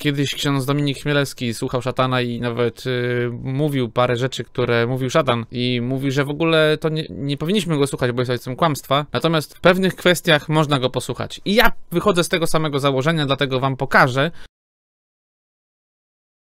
kiedyś ksiądz Dominik Chmielewski słuchał szatana i nawet y, mówił parę rzeczy, które mówił szatan i mówił, że w ogóle to nie, nie powinniśmy go słuchać, bo jest ojcem kłamstwa, natomiast w pewnych kwestiach można go posłuchać. I ja wychodzę z tego samego założenia, dlatego wam pokażę,